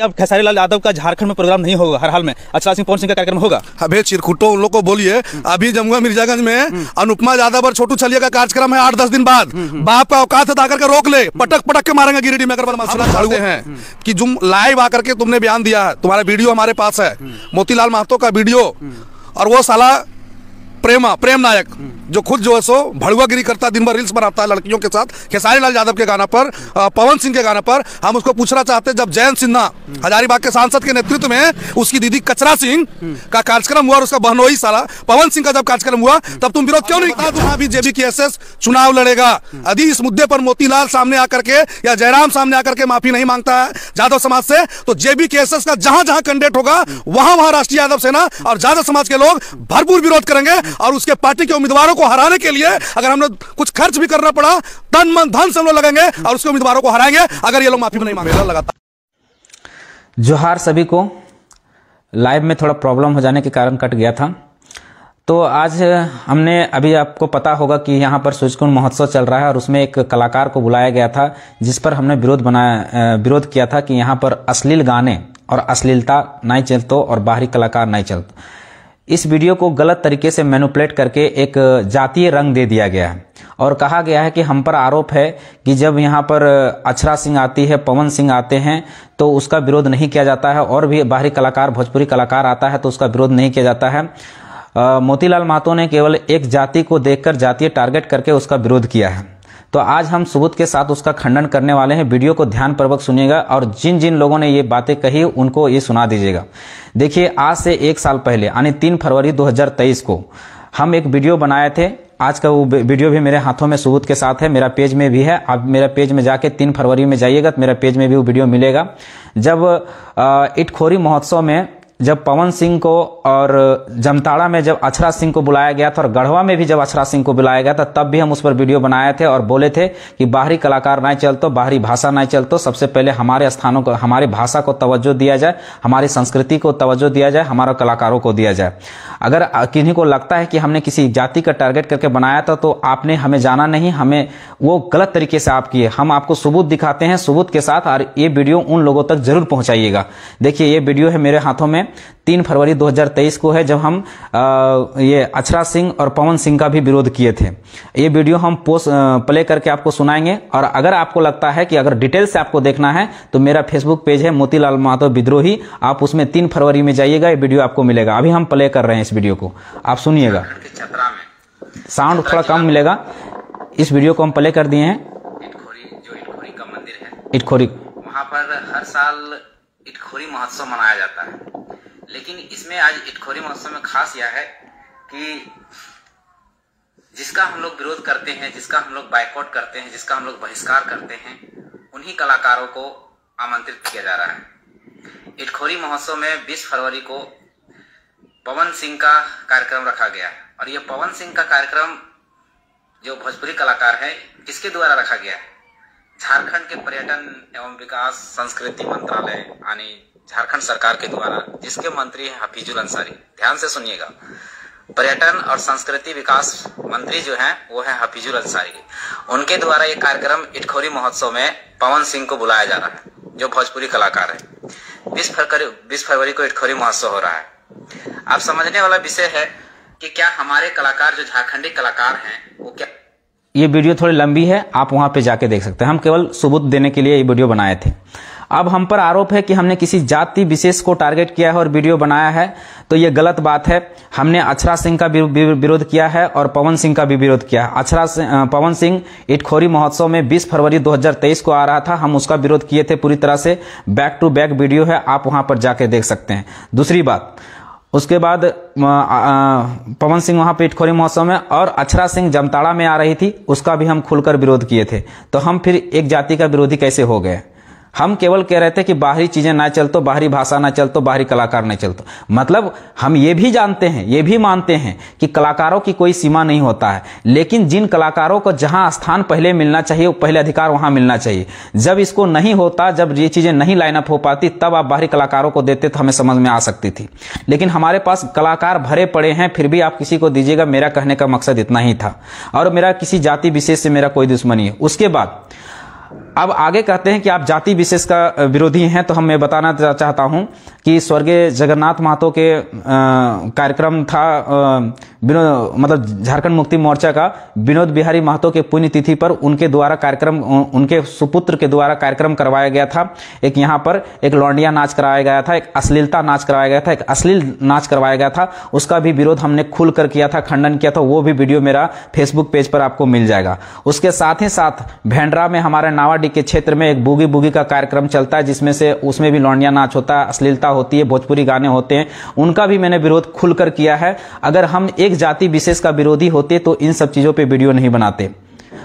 अब खेसारी लाल यादव का झारखंड में प्रोग्राम नहीं होगा हर हाल में अच्छा सिंह पवन सिंह का कार्यक्रम होगा अबे चिरकुटो उन लोग को बोलिए अभी जमुआ मिर्जागंज में हम्म। अनुपमा यादव और छोटू छलिया का कार्यक्रम है आठ दस दिन बाद हम्म, हम्म। बाप का औकात है आकर के रोक ले पटक पटक के मारेंगे गिरिडीह में अगर मसला हैं की जुम लाइव आकर के तुमने बयान दिया है तुम्हारा वीडियो हमारे पास है मोतीलाल महतो का वीडियो और वो सलाह प्रेमा प्रेम नायक जो खुद जो है सो भड़ुआगिरी करता दिन भर रील्स बनाता है लड़कियों के साथ खेसारी लाल यादव के गाना पर पवन सिंह के गाना पर हम उसको पूछना चाहते हैं जब जयंत सिन्हा हजारीबाग के सांसद के नेतृत्व में उसकी दीदी कचरा सिंह का कार्यक्रम हुआ और उसका बहनोई सारा पवन सिंह का जब कार्यक्रम हुआ तब तुम विरोध क्यों नहीं किया तुम अभी जेबी की एस चुनाव लड़ेगा यदि इस मुद्दे पर मोतीलाल सामने आकर के या जयराम सामने आकर के माफी नहीं मांगता है यादव समाज से तो जेबी के एस का जहां जहां कंडेट होगा वहां वहां राष्ट्रीय यादव सेना और यादव समाज के लोग भरपूर विरोध करेंगे और उसके पार्टी के उम्मीदवारों को हराने के लिए अगर हमने कुछ खर्च भी करना पड़ा धन मन धन से हम लोग लगेंगे और उसके उम्मीदवारों को हराएंगे अगर ये लोग माफी नहीं मांगे लगातार जोहार सभी को लाइव में थोड़ा प्रॉब्लम हो जाने के कारण कट गया था तो आज हमने अभी आपको पता होगा कि यहाँ पर सूचकुंड महोत्सव चल रहा है और उसमें एक कलाकार को बुलाया गया था जिस पर हमने विरोध बनाया विरोध किया था कि यहाँ पर अश्लील गाने और अश्लीलता नहीं चलतो और बाहरी कलाकार नहीं चलते इस वीडियो को गलत तरीके से मैनुपलेट करके एक जातीय रंग दे दिया गया है और कहा गया है कि हम पर आरोप है कि जब यहाँ पर अक्षरा सिंह आती है पवन सिंह आते हैं तो उसका विरोध नहीं किया जाता है और भी बाहरी कलाकार भोजपुरी कलाकार आता है तो उसका विरोध नहीं किया जाता है मोतीलाल महतो ने केवल एक जाति को देखकर जातीय टारगेट करके उसका विरोध किया है तो आज हम सबूत के साथ उसका खंडन करने वाले हैं वीडियो को ध्यानपूर्वक सुनिएगा और जिन जिन लोगों ने ये बातें कही उनको ये सुना दीजिएगा देखिए आज से एक साल पहले यानी तीन फरवरी 2023 को हम एक वीडियो बनाए थे आज का वो वीडियो भी मेरे हाथों में सबूत के साथ है मेरा पेज में भी है आप मेरा पेज में जाके तीन फरवरी में जाइएगा तो मेरा पेज में भी वो वीडियो मिलेगा जब इटखोरी महोत्सव में जब पवन सिंह को और जमताड़ा में जब अक्षरा सिंह को बुलाया गया था और गढ़वा में भी जब अक्षरा सिंह को बुलाया गया था तब भी हम उस पर वीडियो बनाए थे और बोले थे कि बाहरी कलाकार ना चलतो बाहरी भाषा ना चलतो सबसे पहले हमारे स्थानों को हमारी भाषा को तवज्जो दिया जाए हमारी संस्कृति को तवज्जो दिया जाए हमारे कलाकारों को दिया जाए अगर किन्हीं को लगता है कि हमने किसी जाति का टारगेट करके बनाया था तो आपने हमें जाना नहीं हमें वो गलत तरीके से आप किए हम आपको सबूत दिखाते हैं सबूत के साथ और ये वीडियो उन लोगों तक जरूर पहुंचाइएगा देखिए ये वीडियो है मेरे हाथों में में तीन फरवरी 2023 को है जब हम आ, ये अक्षरा सिंह और पवन सिंह का भी विरोध किए थे ये वीडियो हम पोस्ट प्ले करके आपको सुनाएंगे और अगर आपको लगता है कि अगर डिटेल से आपको देखना है तो मेरा फेसबुक पेज है मोतीलाल महातो विद्रोही आप उसमें तीन फरवरी में जाइएगा ये वीडियो आपको मिलेगा अभी हम प्ले कर रहे हैं इस वीडियो को आप सुनिएगा साउंड थोड़ा कम मिलेगा इस वीडियो को हम प्ले कर दिए हैं इटखोरी इटखोरी इटखोरी वहाँ पर हर साल इटखोरी महोत्सव मनाया जाता है लेकिन इसमें आज इटखोरी महोत्सव में खास यह है कि जिसका हम लोग विरोध करते हैं जिसका हम लोग बाइकआउट करते हैं जिसका हम लोग बहिष्कार करते हैं उन्हीं कलाकारों को आमंत्रित किया जा रहा है इटखोरी महोत्सव में 20 फरवरी को पवन सिंह का कार्यक्रम रखा गया है और यह पवन सिंह का कार्यक्रम जो भोजपुरी कलाकार है किसके द्वारा रखा गया है झारखंड के पर्यटन एवं विकास संस्कृति मंत्रालय यानी झारखंड सरकार के द्वारा जिसके मंत्री है हफीजुल अंसारी ध्यान से सुनिएगा पर्यटन और संस्कृति विकास मंत्री जो है वो है हफीजुल अंसारी उनके द्वारा ये कार्यक्रम इटखोरी महोत्सव में पवन सिंह को बुलाया जा रहा है जो भोजपुरी कलाकार है बीस फरवरी बीस फरवरी को इटखोरी महोत्सव हो रहा है आप समझने वाला विषय है कि क्या हमारे कलाकार जो झारखंडी कलाकार हैं वो क्या ये वीडियो थोड़ी लंबी है आप वहां पे जाके देख सकते हैं हम केवल सबूत देने के लिए ये वीडियो बनाए थे अब हम पर आरोप है कि हमने किसी जाति विशेष को टारगेट किया है और वीडियो बनाया है तो ये गलत बात है हमने अक्षरा सिंह का विरोध किया है और पवन सिंह का भी विरोध किया है अक्षरा पवन सिंह इटखोरी महोत्सव में 20 फरवरी 2023 को आ रहा था हम उसका विरोध किए थे पूरी तरह से बैक टू बैक वीडियो है आप वहां पर जाके देख सकते हैं दूसरी बात उसके बाद पवन सिंह वहां पेटखोरी महोत्सव में और अक्षरा सिंह जमताड़ा में आ रही थी उसका भी हम खुलकर विरोध किए थे तो हम फिर एक जाति का विरोधी कैसे हो गए हम केवल कह रहे थे कि बाहरी चीज़ें ना चल तो बाहरी भाषा ना चल तो बाहरी कलाकार ना चल तो मतलब हम ये भी जानते हैं ये भी मानते हैं कि कलाकारों की कोई सीमा नहीं होता है लेकिन जिन कलाकारों को जहां स्थान पहले मिलना चाहिए वो पहले अधिकार वहां मिलना चाहिए जब इसको नहीं होता जब ये चीज़ें नहीं लाइनअप हो पाती तब आप बाहरी कलाकारों को देते तो हमें समझ में आ सकती थी लेकिन हमारे पास कलाकार भरे पड़े हैं फिर भी आप किसी को दीजिएगा मेरा कहने का मकसद इतना ही था और मेरा किसी जाति विशेष से मेरा कोई दुश्मनी है उसके बाद अब आगे कहते हैं कि आप जाति विशेष का विरोधी हैं तो हम मैं बताना चाहता हूं कि स्वर्गीय जगन्नाथ महतो के कार्यक्रम था विनोद मतलब झारखंड मुक्ति मोर्चा का विनोद बिहारी महतो के पुण्यतिथि पर उनके द्वारा कार्यक्रम उनके सुपुत्र के द्वारा कार्यक्रम करवाया गया था एक यहाँ पर एक लौंडिया नाच कराया गया था एक अश्लीलता नाच कराया गया था एक अश्लील नाच करवाया गया था उसका भी विरोध हमने खुल कर किया था खंडन किया था वो भी वीडियो मेरा फेसबुक पेज पर आपको मिल जाएगा उसके साथ ही साथ भेंड्रा में हमारे नावा पार्टी के क्षेत्र में एक बूगी बूगी का कार्यक्रम चलता है जिसमें से उसमें भी लौंडिया नाच होता है अश्लीलता होती है भोजपुरी गाने होते हैं उनका भी मैंने विरोध खुलकर किया है अगर हम एक जाति विशेष का विरोधी होते तो इन सब चीज़ों पर वीडियो नहीं बनाते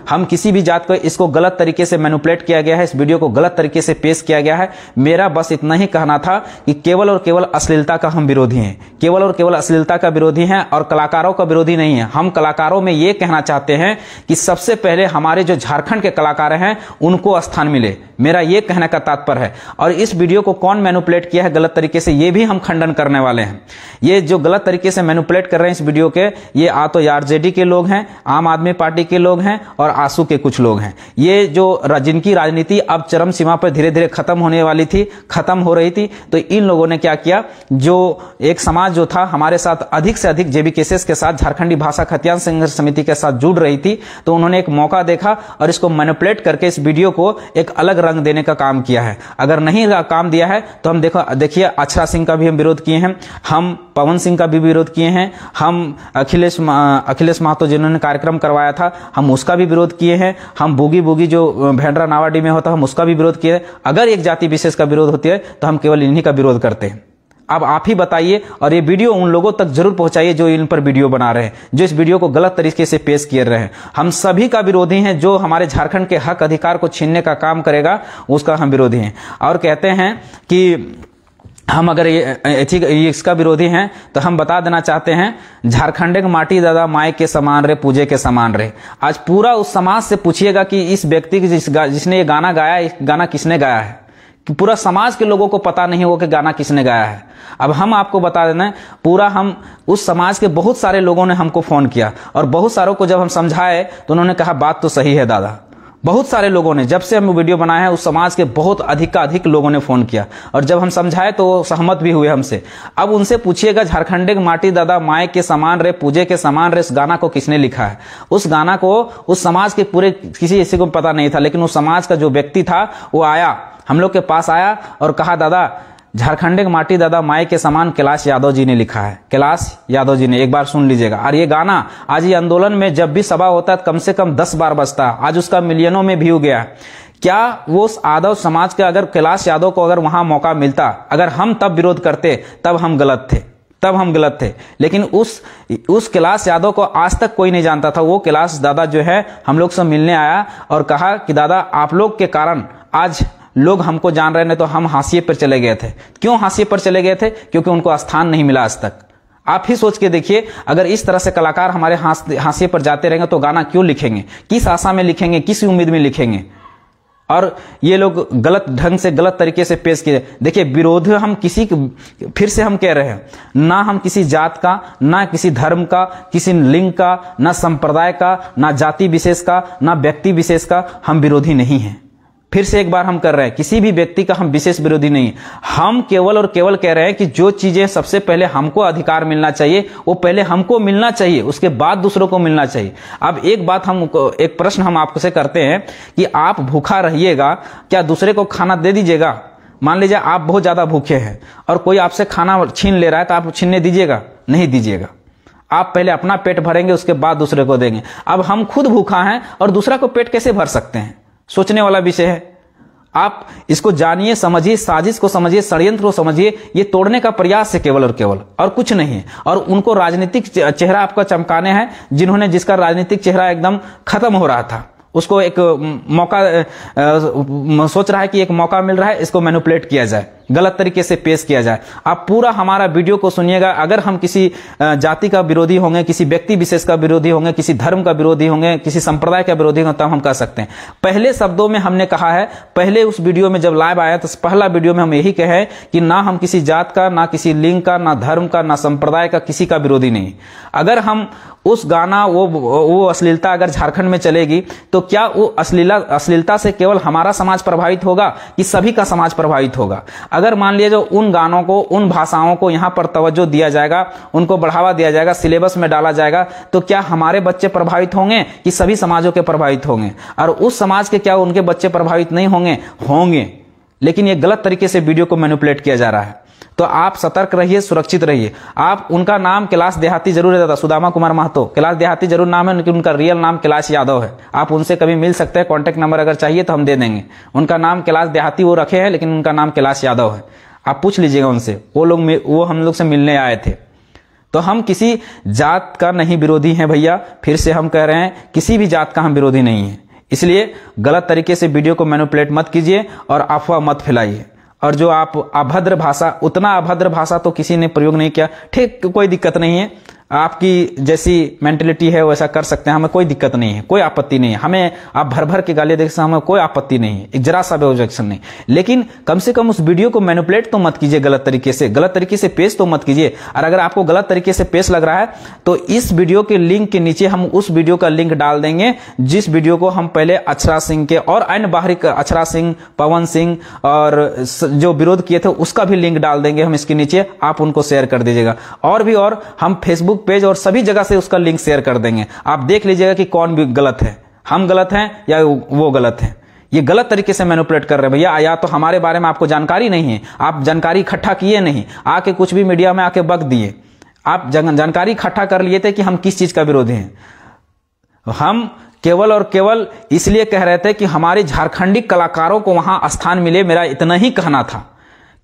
हम किसी भी जात को इसको गलत तरीके से मैनुपलेट किया गया है इस वीडियो को गलत तरीके से पेश किया गया है मेरा बस इतना ही कहना था कि केवल और केवल अश्लीलता का हम विरोधी हैं केवल और केवल अश्लीलता का विरोधी हैं और कलाकारों का विरोधी नहीं है हम कलाकारों में ये कहना चाहते हैं कि सबसे पहले हमारे जो झारखंड के कलाकार हैं उनको स्थान मिले मेरा ये कहने का तात्पर्य है और इस वीडियो को कौन मैनुपलेट किया है गलत तरीके से ये भी हम खंडन करने वाले हैं ये जो गलत तरीके से मैनुपलेट कर रहे हैं इस वीडियो के ये आ तो आरजेडी के लोग हैं आम आदमी पार्टी के लोग हैं और आंसू के कुछ लोग हैं ये जो जिनकी राजनीति अब चरम सीमा पर धीरे धीरे खत्म होने वाली थी खत्म हो रही थी तो इन लोगों ने क्या किया जो एक समाज जो था हमारे साथ अधिक से अधिक जेबी केसेस के साथ झारखंडी भाषा खतियान संघर्ष समिति के साथ जुड़ रही थी तो उन्होंने एक मौका देखा और इसको मैनिपुलेट करके इस वीडियो को एक अलग रंग देने का काम किया है अगर नहीं काम दिया है तो हम देखो देखिए अक्षरा सिंह का भी हम विरोध किए हैं हम पवन सिंह का भी विरोध किए हैं हम अखिलेश अखिलेश महतो जिन्होंने कार्यक्रम करवाया था हम उसका भी विरोध विरोध किए हैं हम बोगी बोगी जो भेंड्रा नावाडी में होता है हम उसका भी विरोध किए हैं अगर एक जाति विशेष का विरोध होती है तो हम केवल इन्हीं का विरोध करते हैं अब आप ही बताइए और ये वीडियो उन लोगों तक जरूर पहुंचाइए जो इन पर वीडियो बना रहे हैं जो इस वीडियो को गलत तरीके से पेश किए रहे हैं हम सभी का विरोधी हैं जो हमारे झारखंड के हक अधिकार को छीनने का काम करेगा उसका हम विरोधी हैं और कहते हैं कि हम अगर ये इसका विरोधी हैं तो हम बता देना चाहते हैं झारखंड के माटी दादा माए के समान रहे पूजे के समान रहे आज पूरा उस समाज से पूछिएगा कि इस व्यक्ति की जिस जिसने ये गाना गाया इस गाना किसने गाया है कि पूरा समाज के लोगों को पता नहीं होगा कि गाना किसने गाया है अब हम आपको बता देना पूरा हम उस समाज के बहुत सारे लोगों ने हमको फ़ोन किया और बहुत सारों को जब हम समझाए तो उन्होंने कहा बात तो सही है दादा बहुत सारे लोगों ने जब से हम वीडियो बनाए हैं उस समाज के बहुत अधिकाधिक लोगों ने फ़ोन किया और जब हम समझाए तो सहमत भी हुए हमसे अब उनसे पूछिएगा झारखंडे के माटी दादा माए के समान रे पूजे के समान रे इस गाना को किसने लिखा है उस गाना को उस समाज के पूरे किसी किसी को पता नहीं था लेकिन उस समाज का जो व्यक्ति था वो आया हम लोग के पास आया और कहा दादा झारखंड के माटी दादा माए के समान कैलाश यादव जी ने लिखा है कैलाश यादव जी ने एक बार सुन लीजिएगा और ये गाना आज ये आंदोलन में जब भी सभा होता है तो कम से कम दस बार बजता है आज उसका मिलियनों में व्यू गया क्या वो आदव समाज के अगर कैलाश यादव को अगर वहां मौका मिलता अगर हम तब विरोध करते तब हम गलत थे तब हम गलत थे लेकिन उस उस कैलाश यादव को आज तक कोई नहीं जानता था वो कैलाश दादा जो है हम लोग से मिलने आया और कहा कि दादा आप लोग के कारण आज लोग हमको जान रहे नहीं तो हम हाशिए पर चले गए थे क्यों हाशिए पर चले गए थे क्योंकि उनको स्थान नहीं मिला आज तक आप ही सोच के देखिए अगर इस तरह से कलाकार हमारे हाशिए पर जाते रहेंगे तो गाना क्यों लिखेंगे किस आशा में लिखेंगे किस उम्मीद में लिखेंगे और ये लोग गलत ढंग से गलत तरीके से पेश किए देखिए विरोध हम किसी फिर से हम कह रहे हैं ना हम किसी जात का ना किसी धर्म का किसी लिंग का ना संप्रदाय का ना जाति विशेष का ना व्यक्ति विशेष का हम विरोधी नहीं हैं फिर से एक बार हम कर रहे हैं किसी भी व्यक्ति का हम विशेष विरोधी नहीं हम केवल और केवल कह रहे हैं कि जो चीजें सबसे पहले हमको अधिकार मिलना चाहिए वो पहले हमको मिलना चाहिए उसके बाद दूसरों को मिलना चाहिए अब एक बात हम एक प्रश्न हम आपसे करते हैं कि आप भूखा रहिएगा क्या दूसरे को खाना दे दीजिएगा मान लीजिए आप बहुत ज्यादा भूखे हैं और कोई आपसे खाना छीन ले रहा है तो आप छीनने दीजिएगा नहीं दीजिएगा आप पहले अपना पेट भरेंगे उसके बाद दूसरे को देंगे अब हम खुद भूखा हैं और दूसरा को पेट कैसे भर सकते हैं सोचने वाला विषय है आप इसको जानिए समझिए साजिश को समझिए षडयंत्र को समझिए ये तोड़ने का प्रयास है केवल और केवल और कुछ नहीं है और उनको राजनीतिक चेहरा आपका चमकाने हैं जिन्होंने जिसका राजनीतिक चेहरा एकदम खत्म हो रहा था उसको एक मौका सोच रहा है कि एक मौका मिल रहा है इसको मैनुपलेट किया जाए गलत तरीके से पेश किया जाए आप पूरा हमारा वीडियो को सुनिएगा अगर हम किसी जाति का विरोधी होंगे किसी व्यक्ति विशेष का विरोधी होंगे किसी धर्म का विरोधी होंगे किसी संप्रदाय का विरोधी होंगे तब हम कह सकते हैं पहले शब्दों में हमने कहा है पहले उस वीडियो में जब लाइव आया तो पहला वीडियो में हम यही कहे कि ना हम किसी जात का ना किसी लिंग का ना धर्म का ना संप्रदाय का किसी का विरोधी नहीं अगर हम उस गाना वो वो अश्लीलता अगर झारखंड में चलेगी तो क्या वो अश्लीला अश्लीलता से केवल हमारा समाज प्रभावित होगा कि सभी का समाज प्रभावित होगा अगर मान लिया जो उन गानों को उन भाषाओं को यहां पर तवज्जो दिया जाएगा उनको बढ़ावा दिया जाएगा सिलेबस में डाला जाएगा तो क्या हमारे बच्चे प्रभावित होंगे कि सभी समाजों के प्रभावित होंगे और उस समाज के क्या उनके बच्चे प्रभावित नहीं होंगे होंगे लेकिन ये गलत तरीके से वीडियो को मैनिपुलेट किया जा रहा है तो आप सतर्क रहिए सुरक्षित रहिए आप उनका नाम कैलाश देहाती जरूर है दादा सुदामा कुमार महतो कैलाश देहाती जरूर नाम है लेकिन उनका रियल नाम कैलाश यादव है आप उनसे कभी मिल सकते हैं कॉन्टेक्ट नंबर अगर चाहिए तो हम दे देंगे उनका नाम कैलाश देहाती वो रखे हैं लेकिन उनका नाम कैलाश यादव है आप पूछ लीजिएगा उनसे वो लोग वो हम लोग से मिलने आए थे तो हम किसी जात का नहीं विरोधी हैं भैया फिर से हम कह रहे हैं किसी भी जात का हम विरोधी नहीं है इसलिए गलत तरीके से वीडियो को मैनुपलेट मत कीजिए और अफवाह मत फैलाइए और जो आप अभद्र भाषा उतना अभद्र भाषा तो किसी ने प्रयोग नहीं किया ठीक कोई दिक्कत नहीं है आपकी जैसी मेंटेलिटी है वैसा कर सकते हैं हमें कोई दिक्कत नहीं है कोई आपत्ति नहीं है हमें आप भर भर के गाली देख सकते हमें कोई आपत्ति नहीं है जरा सा भी ऑब्जेक्शन नहीं लेकिन कम से कम उस वीडियो को मैनुपलेट तो मत कीजिए गलत तरीके से गलत तरीके से पेश तो मत कीजिए और अगर आपको गलत तरीके से पेश लग रहा है तो इस वीडियो के लिंक के नीचे हम उस वीडियो का लिंक डाल देंगे जिस वीडियो को हम पहले अक्षरा सिंह के और अन्य बाहरी अक्षरा सिंह पवन सिंह और जो विरोध किए थे उसका भी लिंक डाल देंगे हम इसके नीचे आप उनको शेयर कर दीजिएगा और भी और हम फेसबुक फेसबुक पेज और सभी जगह से उसका लिंक शेयर कर देंगे आप देख लीजिएगा कि कौन भी गलत है हम गलत हैं या वो गलत है ये गलत तरीके से मैनुपलेट कर रहे हैं भैया या तो हमारे बारे में आपको जानकारी नहीं है आप जानकारी इकट्ठा किए नहीं आके कुछ भी मीडिया में आके बक दिए आप जानकारी इकट्ठा कर लिए थे कि हम किस चीज का विरोधी हैं हम केवल और केवल इसलिए कह रहे थे कि हमारे झारखंडी कलाकारों को वहां स्थान मिले मेरा इतना ही कहना था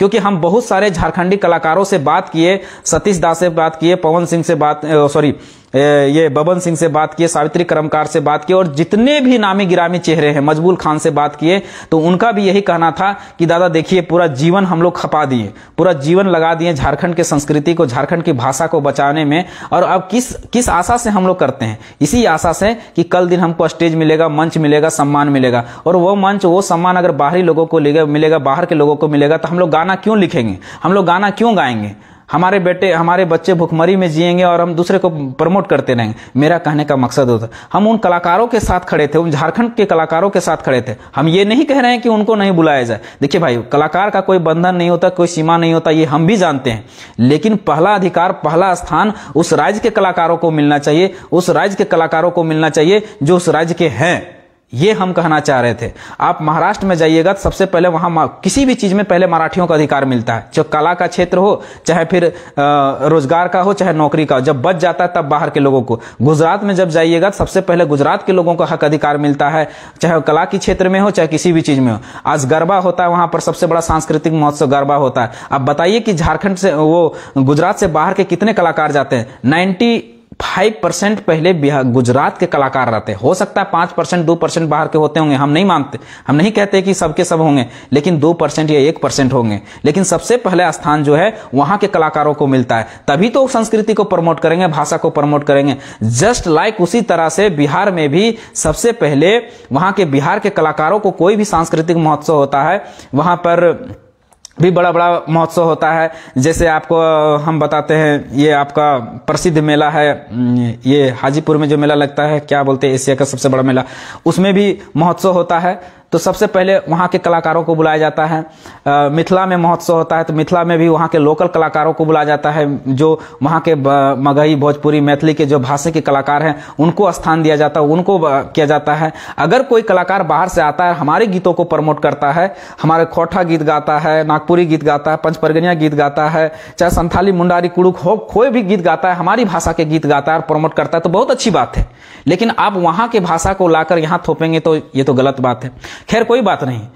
क्योंकि हम बहुत सारे झारखंडी कलाकारों से बात किए सतीश दास से बात किए पवन सिंह से बात सॉरी ये बबन सिंह से बात किए सावित्री कर्मकार से बात किए और जितने भी नामी गिरामी चेहरे हैं मजबूल खान से बात किए तो उनका भी यही कहना था कि दादा देखिए पूरा जीवन हम लोग खपा दिए पूरा जीवन लगा दिए झारखंड के संस्कृति को झारखंड की भाषा को बचाने में और अब किस किस आशा से हम लोग करते हैं इसी आशा से कि कल दिन हमको स्टेज मिलेगा मंच मिलेगा सम्मान मिलेगा और वो मंच वो सम्मान अगर बाहरी लोगों को मिलेगा बाहर के लोगों को मिलेगा तो हम लोग गाना क्यों लिखेंगे हम लोग गाना क्यों गाएंगे हमारे बेटे हमारे बच्चे भुखमरी में जिएंगे और हम दूसरे को प्रमोट करते रहेंगे मेरा कहने का मकसद होता हम उन कलाकारों के साथ खड़े थे उन झारखंड के कलाकारों के साथ खड़े थे हम ये नहीं कह रहे हैं कि उनको नहीं बुलाया जाए देखिए भाई कलाकार का कोई बंधन नहीं होता कोई सीमा नहीं होता ये हम भी जानते हैं लेकिन पहला अधिकार पहला स्थान उस राज्य के कलाकारों को मिलना चाहिए उस राज्य के कलाकारों को मिलना चाहिए जो उस राज्य के हैं ये हम कहना चाह रहे थे आप महाराष्ट्र में जाइएगा तो सबसे पहले वहां किसी भी चीज में पहले मराठियों का अधिकार मिलता है चाहे कला का क्षेत्र हो चाहे फिर रोजगार का हो चाहे नौकरी का हो जब बच जाता है तब बाहर के लोगों को गुजरात में जब जाइएगा तो सबसे पहले गुजरात के लोगों का हक अधिकार मिलता है चाहे कला के क्षेत्र में हो चाहे किसी भी चीज में हो आज गरबा होता है वहां पर सबसे बड़ा सांस्कृतिक महोत्सव गरबा होता है आप बताइए कि झारखंड से वो गुजरात से बाहर के कितने कलाकार जाते हैं नाइन्टी फाइव परसेंट पहले बिहार गुजरात के कलाकार रहते हैं हो सकता है पांच परसेंट दो परसेंट बाहर के होते होंगे हम नहीं मानते हम नहीं कहते कि सबके सब होंगे लेकिन दो परसेंट या एक परसेंट होंगे लेकिन सबसे पहले स्थान जो है वहां के कलाकारों को मिलता है तभी तो संस्कृति को प्रमोट करेंगे भाषा को प्रमोट करेंगे जस्ट लाइक उसी तरह से बिहार में भी सबसे पहले वहां के बिहार के कलाकारों को कोई भी सांस्कृतिक महोत्सव होता है वहां पर भी बड़ा बड़ा महोत्सव होता है जैसे आपको हम बताते हैं ये आपका प्रसिद्ध मेला है ये हाजीपुर में जो मेला लगता है क्या बोलते हैं एशिया का सबसे बड़ा मेला उसमें भी महोत्सव होता है तो सबसे पहले वहाँ के कलाकारों को बुलाया जाता है मिथिला में महोत्सव होता है तो मिथिला में भी वहाँ के लोकल कलाकारों को बुलाया जाता है जो वहाँ के मगही भोजपुरी मैथिली के जो भाषा के कलाकार हैं उनको स्थान दिया जाता है उनको किया जाता है अगर कोई कलाकार बाहर से आता है हमारे गीतों को प्रमोट करता है हमारे खोठा गीत गाता है नागपुरी गीत गाता है पंचपरगनिया गीत गाता है चाहे संथाली मुंडारी कुड़ुक हो कोई भी गीत गाता है हमारी भाषा के गीत गाता है और प्रमोट करता है तो बहुत अच्छी बात है लेकिन आप वहाँ के भाषा को लाकर यहाँ थोपेंगे तो ये तो गलत बात है खैर कोई बात नहीं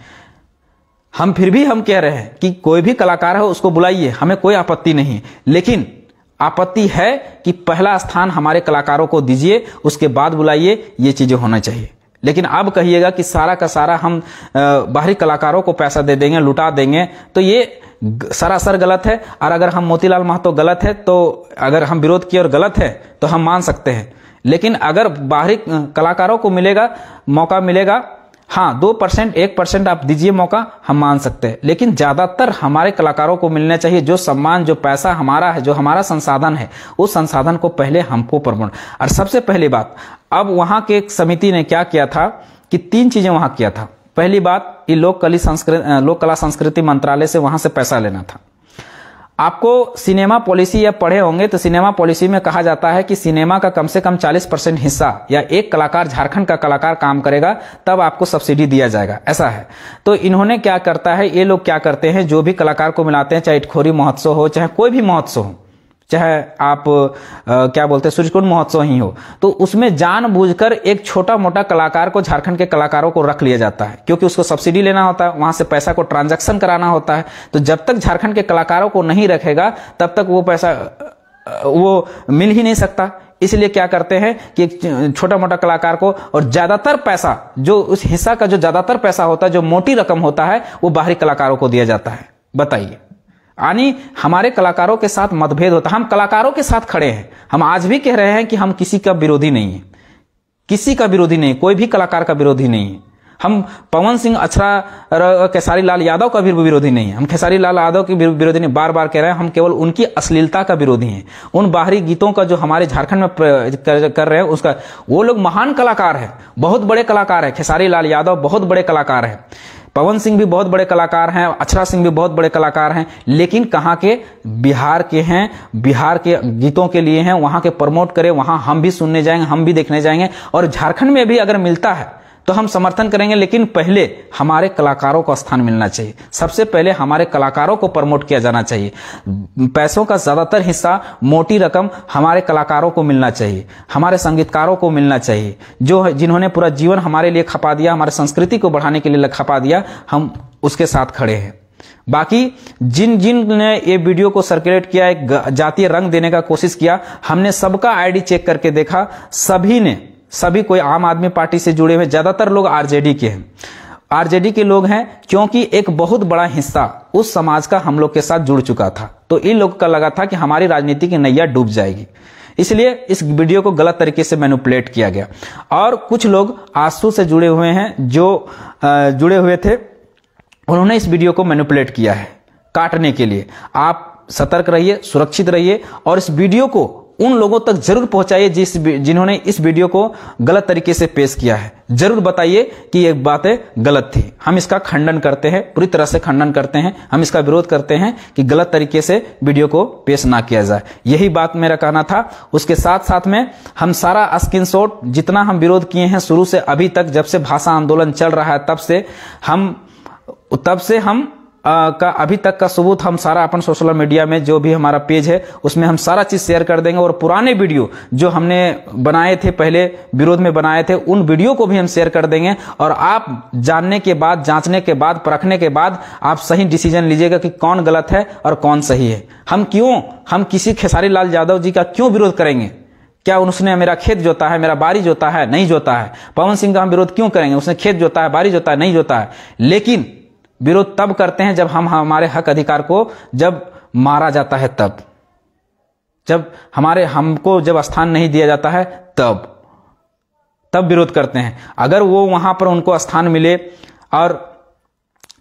हम फिर भी हम कह रहे हैं कि कोई भी कलाकार है उसको बुलाइए हमें कोई आपत्ति नहीं लेकिन आपत्ति है कि पहला स्थान हमारे कलाकारों को दीजिए उसके बाद बुलाइए ये चीज़ें होना चाहिए लेकिन अब कहिएगा कि सारा का सारा हम बाहरी कलाकारों को पैसा दे देंगे लुटा देंगे तो ये सरासर गलत है और अगर हम मोतीलाल महतो गलत है तो अगर हम विरोध किए और गलत है तो हम मान सकते हैं लेकिन अगर बाहरी कलाकारों को मिलेगा मौका मिलेगा हाँ दो परसेंट एक परसेंट आप दीजिए मौका हम मान सकते हैं लेकिन ज्यादातर हमारे कलाकारों को मिलना चाहिए जो सम्मान जो पैसा हमारा है जो हमारा संसाधन है उस संसाधन को पहले हमको प्रमोट और सबसे पहली बात अब वहां के एक समिति ने क्या किया था कि तीन चीजें वहां किया था पहली बात ये लोक कली संस्कृति लोक कला संस्कृति मंत्रालय से वहां से पैसा लेना था आपको सिनेमा पॉलिसी या पढ़े होंगे तो सिनेमा पॉलिसी में कहा जाता है कि सिनेमा का कम से कम 40 परसेंट हिस्सा या एक कलाकार झारखंड का कलाकार काम करेगा तब आपको सब्सिडी दिया जाएगा ऐसा है तो इन्होंने क्या करता है ये लोग क्या करते हैं जो भी कलाकार को मिलाते हैं चाहे इटखोरी महोत्सव हो चाहे कोई भी महोत्सव हो चाहे आप आ, क्या बोलते हैं सूर्यकुंड महोत्सव ही हो तो उसमें जानबूझकर एक छोटा मोटा कलाकार को झारखंड के कलाकारों को रख लिया जाता है क्योंकि उसको सब्सिडी लेना होता है वहां से पैसा को ट्रांजैक्शन कराना होता है तो जब तक झारखंड के कलाकारों को नहीं रखेगा तब तक वो पैसा वो मिल ही नहीं सकता इसलिए क्या करते हैं कि एक छोटा मोटा कलाकार को और ज्यादातर पैसा जो उस हिस्सा का जो ज्यादातर पैसा होता है जो मोटी रकम होता है वो बाहरी कलाकारों को दिया जाता है बताइए यानी हमारे कलाकारों के साथ मतभेद होता है हम कलाकारों के साथ खड़े हैं हम आज भी कह रहे हैं कि हम किसी का विरोधी नहीं है किसी का विरोधी नहीं कोई भी कलाकार का विरोधी नहीं है हम पवन सिंह अच्छा खेसारी लाल यादव का भी विरोधी नहीं है हम खेसारी लाल यादव के विरोधी नहीं बार बार कह रहे हैं हम केवल उनकी अश्लीलता का विरोधी हैं उन बाहरी गीतों का जो हमारे झारखंड में कर, रहे हैं उसका वो लोग महान कलाकार है बहुत बड़े कलाकार है खेसारी लाल यादव बहुत बड़े कलाकार है पवन सिंह भी बहुत बड़े कलाकार हैं अक्षरा सिंह भी बहुत बड़े कलाकार हैं लेकिन कहाँ के बिहार के हैं बिहार के गीतों के लिए हैं वहाँ के प्रमोट करें वहाँ हम भी सुनने जाएंगे हम भी देखने जाएंगे और झारखंड में भी अगर मिलता है तो हम समर्थन करेंगे लेकिन पहले हमारे कलाकारों को स्थान मिलना चाहिए सबसे पहले हमारे कलाकारों को प्रमोट किया जाना चाहिए पैसों का ज़्यादातर हिस्सा मोटी रकम हमारे कलाकारों को मिलना चाहिए हमारे संगीतकारों को मिलना चाहिए जो जिन्होंने पूरा जीवन हमारे लिए खपा दिया हमारे संस्कृति को बढ़ाने के लिए खपा दिया हम उसके साथ खड़े हैं बाकी जिन जिन ने ये वीडियो को सर्कुलेट किया एक जातीय रंग देने का कोशिश किया हमने सबका आईडी चेक करके देखा सभी ने सभी कोई आम आदमी पार्टी से जुड़े हुए ज़्यादातर लोग आरजेडी के हैं आरजेडी के लोग हैं क्योंकि एक बहुत बड़ा हिस्सा उस समाज का हम लोग के साथ जुड़ चुका था तो इन लोग का लगा था कि हमारी राजनीति की नैया डूब जाएगी इसलिए इस वीडियो को गलत तरीके से मैनुपलेट किया गया और कुछ लोग आंसू से जुड़े हुए हैं जो जुड़े हुए थे उन्होंने इस वीडियो को मैनुपुलेट किया है काटने के लिए आप सतर्क रहिए सुरक्षित रहिए और इस वीडियो को उन लोगों तक जरूर पहुंचाइए जिस जिन्होंने इस वीडियो को गलत तरीके से पेश किया है जरूर बताइए कि ये बातें गलत थी हम इसका खंडन करते हैं पूरी तरह से खंडन करते हैं हम इसका विरोध करते हैं कि गलत तरीके से वीडियो को पेश ना किया जाए यही बात मेरा कहना था उसके साथ साथ में हम सारा स्क्रीनशॉट जितना हम विरोध किए हैं शुरू से अभी तक जब से भाषा आंदोलन चल रहा है तब से हम तब से हम का अभी तक का सबूत हम सारा अपन सोशल मीडिया में जो भी हमारा पेज है उसमें हम सारा चीज शेयर कर देंगे और पुराने वीडियो जो हमने बनाए थे पहले विरोध में बनाए थे उन वीडियो को भी हम शेयर कर देंगे और आप जानने के बाद जांचने के बाद परखने के बाद आप सही डिसीजन लीजिएगा कि कौन गलत है और कौन सही है हम क्यों हम किसी खेसारी लाल यादव जी का क्यों विरोध करेंगे क्या उसने मेरा खेत जोता है मेरा बारी जोता है नहीं जोता है पवन सिंह का हम विरोध क्यों करेंगे उसने खेत जोता है बारी जोता है नहीं जोता है लेकिन विरोध तब करते हैं जब हम हमारे हक अधिकार को जब मारा जाता है तब जब हमारे हमको जब स्थान नहीं दिया जाता है तब तब विरोध करते हैं अगर वो वहां पर उनको स्थान मिले और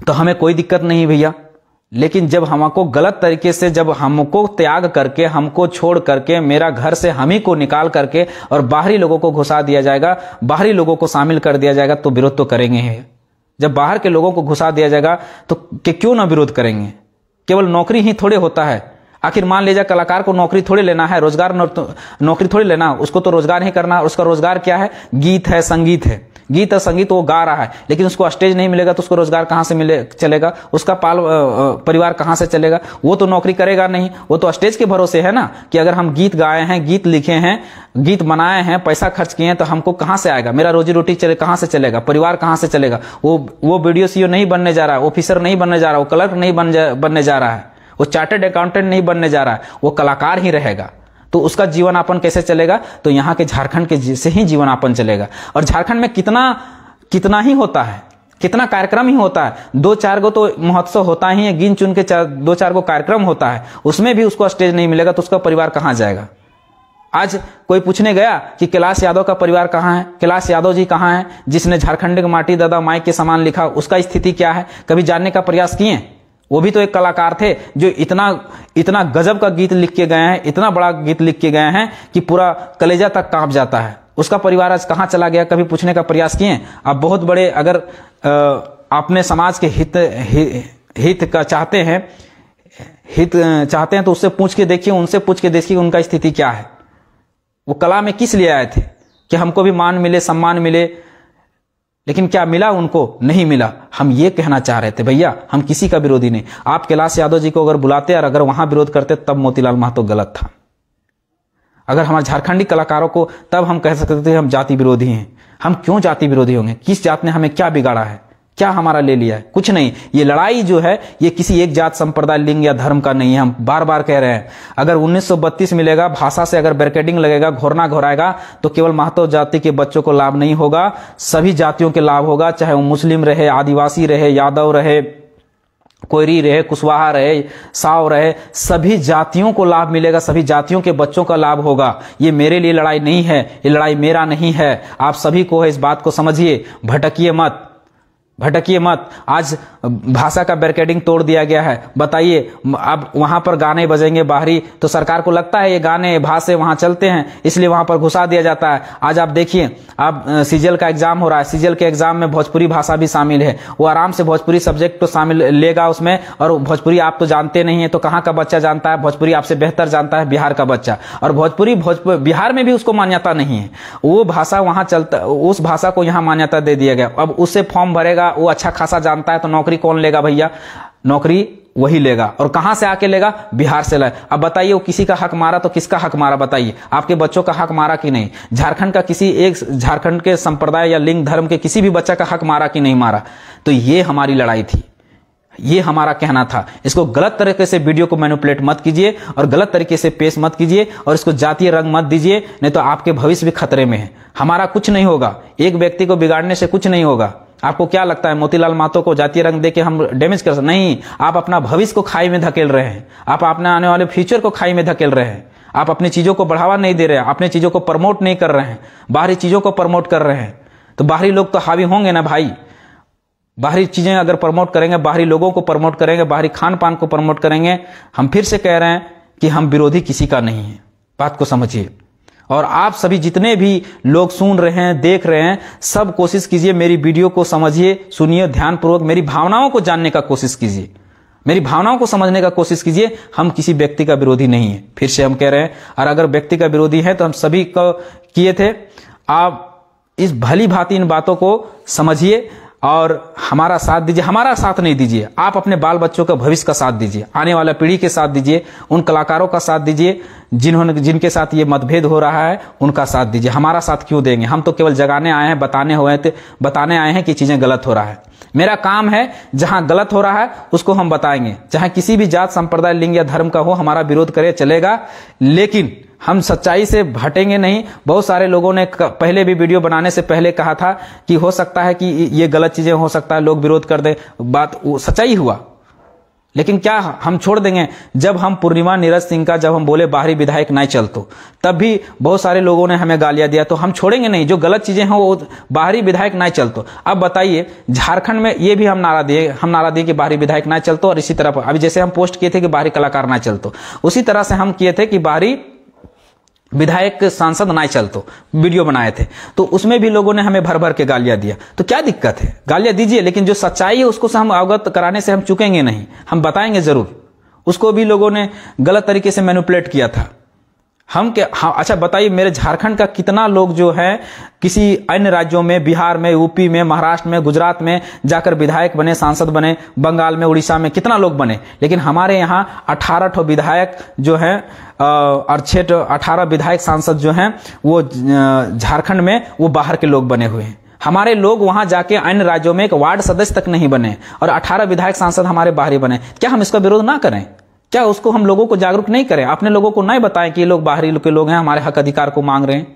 तो हमें कोई दिक्कत नहीं भैया लेकिन जब हमको गलत तरीके से जब हमको त्याग करके हमको छोड़ करके मेरा घर से हम ही को निकाल करके और बाहरी लोगों को घुसा दिया जाएगा बाहरी लोगों को शामिल कर दिया जाएगा तो विरोध तो करेंगे ही जब बाहर के लोगों को घुसा दिया जाएगा तो क्यों ना विरोध करेंगे केवल नौकरी ही थोड़े होता है आखिर मान लीजिए कलाकार को नौकरी थोड़ी लेना है रोजगार नौकरी थोड़ी लेना उसको तो रोजगार ही करना उसका रोजगार क्या है गीत है संगीत है गीत और संगीत वो गा रहा है लेकिन उसको स्टेज नहीं मिलेगा तो उसको रोजगार कहाँ से मिले चलेगा उसका पाल परिवार कहाँ से चलेगा वो तो नौकरी करेगा नहीं वो तो स्टेज के भरोसे है ना कि अगर हम गीत गाए हैं गीत लिखे हैं गीत बनाए हैं पैसा खर्च किए हैं तो हमको कहाँ से आएगा मेरा रोजी रोटी चले कहाँ से चलेगा परिवार कहाँ से चलेगा वो वो वीडियो सीओ e नहीं बनने जा रहा है ऑफिसर नहीं बनने जा रहा वो क्लर्क नहीं बन जा, बनने जा रहा है वो चार्टर्ड अकाउंटेंट नहीं बनने जा रहा है वो कलाकार ही रहेगा तो उसका जीवन आपन कैसे चलेगा तो यहां के झारखंड के से ही जीवन आपन चलेगा और झारखंड में कितना कितना ही होता है कितना कार्यक्रम ही होता है दो चार गो तो महोत्सव होता ही है गिन चुन के चार, दो चार गो कार्यक्रम होता है उसमें भी उसको स्टेज नहीं मिलेगा तो उसका परिवार कहां जाएगा आज कोई पूछने गया कि कैलाश यादव का परिवार कहाँ है कैलाश यादव जी कहाँ है जिसने झारखंड के माटी दादा माई के समान लिखा उसका स्थिति क्या है कभी जानने का प्रयास किए वो भी तो एक कलाकार थे जो इतना इतना गजब का गीत लिख के गए हैं इतना बड़ा गीत लिख के गए हैं कि पूरा कलेजा तक कांप जाता है उसका परिवार आज कहाँ चला गया कभी पूछने का प्रयास किए अब बहुत बड़े अगर अपने समाज के हित हि, हित का चाहते हैं हित चाहते हैं तो उससे पूछ के देखिए उनसे पूछ के देखिए उनका स्थिति क्या है वो कला में किस लिए आए थे कि हमको भी मान मिले सम्मान मिले लेकिन क्या मिला उनको नहीं मिला हम ये कहना चाह रहे थे भैया हम किसी का विरोधी नहीं आप कैलाश यादव जी को अगर बुलाते और अगर वहां विरोध करते तब मोतीलाल महतो गलत था अगर हमारे झारखंडी कलाकारों को तब हम कह सकते थे हम जाति विरोधी हैं हम क्यों जाति विरोधी होंगे किस जात ने हमें क्या बिगाड़ा है क्या हमारा ले लिया है कुछ नहीं ये लड़ाई जो है ये किसी एक जात संप्रदाय लिंग या धर्म का नहीं है हम बार बार कह रहे हैं अगर 1932 मिलेगा भाषा से अगर बैरिकेडिंग लगेगा घोरना घोराएगा तो केवल महतो जाति के बच्चों को लाभ नहीं होगा सभी जातियों के लाभ होगा चाहे वो मुस्लिम रहे आदिवासी रहे यादव रहे कोयरी रहे कुशवाहा रहे साव रहे सभी जातियों को लाभ मिलेगा सभी जातियों के बच्चों का लाभ होगा ये मेरे लिए लड़ाई नहीं है ये लड़ाई मेरा नहीं है आप सभी को है इस बात को समझिए भटकिए मत भटकिए मत आज भाषा का बैरिकेडिंग तोड़ दिया गया है बताइए अब वहां पर गाने बजेंगे बाहरी तो सरकार को लगता है ये गाने भाषे वहां चलते हैं इसलिए वहां पर घुसा दिया जाता है आज आप देखिए अब सीजल का एग्जाम हो रहा है सीजल के एग्जाम में भोजपुरी भाषा भी शामिल है वो आराम से भोजपुरी सब्जेक्ट तो शामिल लेगा उसमें और भोजपुरी आप तो जानते नहीं है तो कहाँ का बच्चा जानता है भोजपुरी आपसे बेहतर जानता है बिहार का बच्चा और भोजपुरी भोजपुर बिहार में भी उसको मान्यता नहीं है वो भाषा वहां चलता उस भाषा को यहाँ मान्यता दे दिया गया अब उससे फॉर्म भरेगा लेगा वो अच्छा खासा जानता है तो नौकरी कौन लेगा भैया नौकरी वही लेगा और कहां से आके लेगा बिहार से लाए अब बताइए वो किसी का हक मारा तो किसका हक मारा बताइए आपके बच्चों का हक मारा कि नहीं झारखंड का किसी एक झारखंड के संप्रदाय या लिंग धर्म के किसी भी बच्चा का हक मारा कि नहीं मारा तो ये हमारी लड़ाई थी ये हमारा कहना था इसको गलत तरीके से वीडियो को मैनुपलेट मत कीजिए और गलत तरीके से पेश मत कीजिए और इसको जातीय रंग मत दीजिए नहीं तो आपके भविष्य भी खतरे में है हमारा कुछ नहीं होगा एक व्यक्ति को बिगाड़ने से कुछ नहीं होगा आपको क्या लगता है मोतीलाल मातो को जातीय रंग देके हम डैमेज कर सकते नहीं आप अपना भविष्य को खाई में धकेल रहे हैं आप अपने आने वाले फ्यूचर को खाई में धकेल रहे हैं आप अपनी चीज़ों को बढ़ावा नहीं दे रहे हैं अपनी चीज़ों को प्रमोट नहीं कर रहे हैं बाहरी चीज़ों को प्रमोट कर रहे हैं तो बाहरी लोग तो हावी होंगे ना भाई बाहरी चीज़ें अगर प्रमोट करेंगे बाहरी लोगों को प्रमोट करेंगे बाहरी खान पान को प्रमोट करेंगे हम फिर से कह रहे हैं कि हम विरोधी किसी का नहीं है बात को समझिए और आप सभी जितने भी लोग सुन रहे हैं देख रहे हैं सब कोशिश कीजिए मेरी वीडियो को समझिए सुनिए ध्यानपूर्वक मेरी भावनाओं को जानने का कोशिश कीजिए मेरी भावनाओं को समझने का कोशिश कीजिए हम किसी व्यक्ति का विरोधी नहीं है फिर से हम कह रहे हैं और अगर व्यक्ति का विरोधी है तो हम सभी किए थे आप इस भली भांति इन बातों को समझिए और हमारा साथ दीजिए हमारा साथ नहीं दीजिए आप अपने बाल बच्चों का भविष्य का साथ दीजिए आने वाला पीढ़ी के साथ दीजिए उन कलाकारों का साथ दीजिए जिन्होंने जिनके साथ ये मतभेद हो रहा है उनका साथ दीजिए हमारा साथ क्यों देंगे हम तो केवल जगाने आए हैं बताने हुए बताने आए हैं कि चीज़ें गलत हो रहा है मेरा काम है जहां गलत हो रहा है उसको हम बताएंगे चाहे किसी भी जात संप्रदाय लिंग या धर्म का हो हमारा विरोध करे चलेगा लेकिन हम सच्चाई से हटेंगे नहीं बहुत सारे लोगों ने पहले भी वीडियो बनाने से पहले कहा था कि हो सकता है कि ये गलत चीज़ें हो सकता है लोग विरोध कर दें बात सच्चाई हुआ लेकिन क्या हम छोड़ देंगे जब हम पूर्णिमा नीरज सिंह का जब हम बोले बाहरी विधायक नहीं चल तो तब भी बहुत सारे लोगों ने हमें गालियां दिया तो हम छोड़ेंगे नहीं जो गलत चीजें हैं वो बाहरी विधायक नहीं चल तो अब बताइए झारखंड में ये भी हम नारा दिए हम नारा दिए कि बाहरी विधायक नहीं चल तो और इसी तरह अभी जैसे हम पोस्ट किए थे कि बाहरी कलाकार ना चल तो उसी तरह से हम किए थे कि बाहरी विधायक सांसद चल तो वीडियो बनाए थे तो उसमें भी लोगों ने हमें भर भर के गालियां दिया तो क्या दिक्कत है गालियां दीजिए लेकिन जो सच्चाई है उसको हम अवगत कराने से हम चुकेंगे नहीं हम बताएंगे जरूर उसको भी लोगों ने गलत तरीके से मैनुपलेट किया था हम के हाँ अच्छा बताइए मेरे झारखंड का कितना लोग जो है किसी अन्य राज्यों में बिहार में यूपी में महाराष्ट्र में गुजरात में जाकर विधायक बने सांसद बने बंगाल में उड़ीसा में कितना लोग बने लेकिन हमारे यहाँ अठारह ठो विधायक जो है और छठ अठारह विधायक सांसद जो हैं वो झारखंड में वो बाहर के लोग बने हुए हैं हमारे लोग वहां जाके अन्य राज्यों में एक वार्ड सदस्य तक नहीं बने और 18 विधायक सांसद हमारे बाहरी बने क्या हम इसका विरोध ना करें क्या उसको हम लोगों को जागरूक नहीं करें अपने लोगों को नहीं बताएं कि ये लोग बाहरी के लोग हैं हमारे हक अधिकार को मांग रहे हैं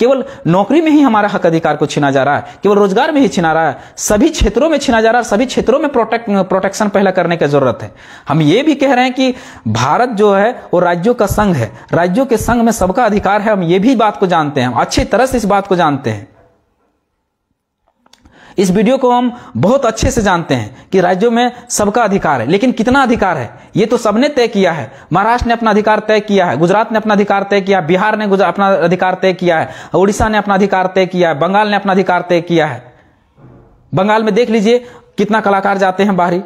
केवल नौकरी में ही हमारा हक अधिकार को छीना जा रहा है केवल रोजगार में ही छीना रहा है सभी क्षेत्रों में छीना जा रहा है सभी क्षेत्रों में प्रोटेक्ट प्रोटेक्शन पहला करने की जरूरत है हम ये भी कह रहे हैं कि भारत जो है वो राज्यों का संघ है राज्यों के संघ में सबका अधिकार है हम ये भी बात को जानते हैं हम अच्छी तरह से इस बात को जानते हैं इस वीडियो को हम बहुत अच्छे से जानते हैं कि राज्यों में सबका अधिकार है लेकिन कितना अधिकार है ये तो सबने तय किया है महाराष्ट्र ने अपना अधिकार तय किया है गुजरात ने अपना अधिकार तय किया बिहार ने अपना अधिकार तय किया है उड़ीसा ने अपना अधिकार तय किया है बंगाल ने अपना अधिकार तय किया है बंगाल में देख लीजिए कितना कलाकार जाते हैं बाहरी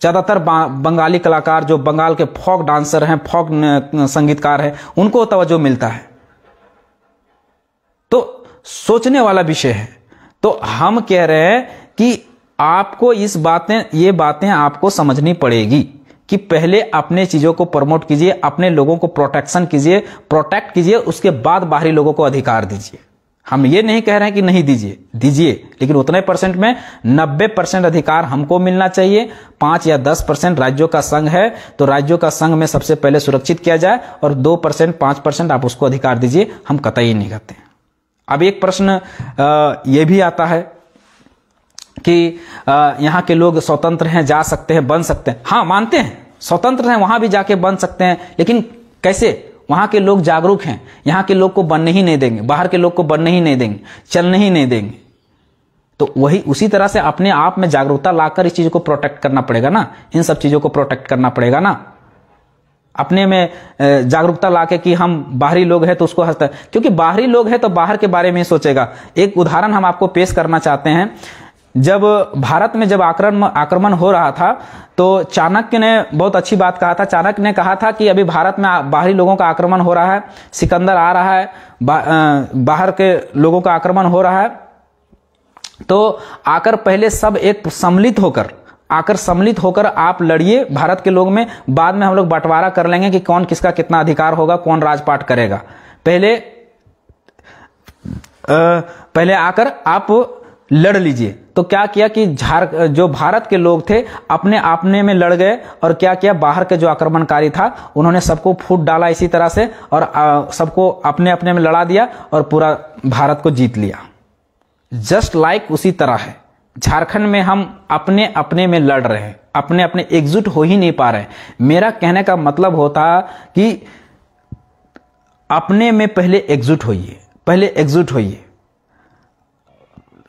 ज़्यादातर बंगाली कलाकार जो बंगाल के फोक डांसर हैं फोक संगीतकार हैं उनको तवज्जो मिलता है तो सोचने वाला विषय है तो हम कह रहे हैं कि आपको इस बातें ये बातें आपको समझनी पड़ेगी कि पहले अपने चीजों को प्रमोट कीजिए अपने लोगों को प्रोटेक्शन कीजिए प्रोटेक्ट कीजिए उसके बाद बाहरी लोगों को अधिकार दीजिए हम ये नहीं कह रहे हैं कि नहीं दीजिए दीजिए लेकिन उतने परसेंट में 90 परसेंट अधिकार हमको मिलना चाहिए पांच या दस परसेंट राज्यों का संघ है तो राज्यों का संघ में सबसे पहले सुरक्षित किया जाए और दो परसेंट पांच परसेंट आप उसको अधिकार दीजिए हम कतई नहीं करते अब एक प्रश्न ये भी आता है कि यहाँ के लोग स्वतंत्र हैं जा सकते हैं बन सकते हैं हाँ मानते हैं स्वतंत्र हैं वहां भी जाके बन सकते हैं लेकिन कैसे वहां के लोग जागरूक हैं यहाँ के लोग को बनने ही नहीं देंगे बाहर के लोग को बनने ही नहीं देंगे चलने ही नहीं देंगे तो वही उसी तरह से अपने आप में जागरूकता लाकर इस चीज़ को प्रोटेक्ट करना पड़ेगा ना इन सब चीज़ों को प्रोटेक्ट करना पड़ेगा ना अपने में जागरूकता लाके कि हम बाहरी लोग हैं तो उसको हंसता क्योंकि बाहरी लोग हैं तो बाहर के बारे में सोचेगा एक उदाहरण हम आपको पेश करना चाहते हैं जब भारत में जब आक्रमण आक्रमण हो रहा था तो चाणक्य ने बहुत अच्छी बात कहा था चाणक्य ने कहा था कि अभी भारत में बाहरी लोगों का आक्रमण हो रहा है सिकंदर आ रहा है बा, आ, बाहर के लोगों का आक्रमण हो रहा है तो आकर पहले सब एक सम्मिलित होकर आकर सम्मिलित होकर आप लड़िए भारत के लोग में बाद में हम लोग बंटवारा कर लेंगे कि कौन किसका कितना अधिकार होगा कौन राजपाट करेगा पहले आ, पहले आकर आप लड़ लीजिए तो क्या किया कि झार जो भारत के लोग थे अपने आपने में लड़ गए और क्या किया बाहर के जो आक्रमणकारी था उन्होंने सबको फूट डाला इसी तरह से और सबको अपने अपने में लड़ा दिया और पूरा भारत को जीत लिया जस्ट लाइक like उसी तरह है झारखंड में हम अपने अपने में लड़ रहे हैं अपने अपने एकजुट हो ही नहीं पा रहे मेरा कहने का मतलब होता कि अपने में पहले एकजुट होइए पहले एकजुट होइए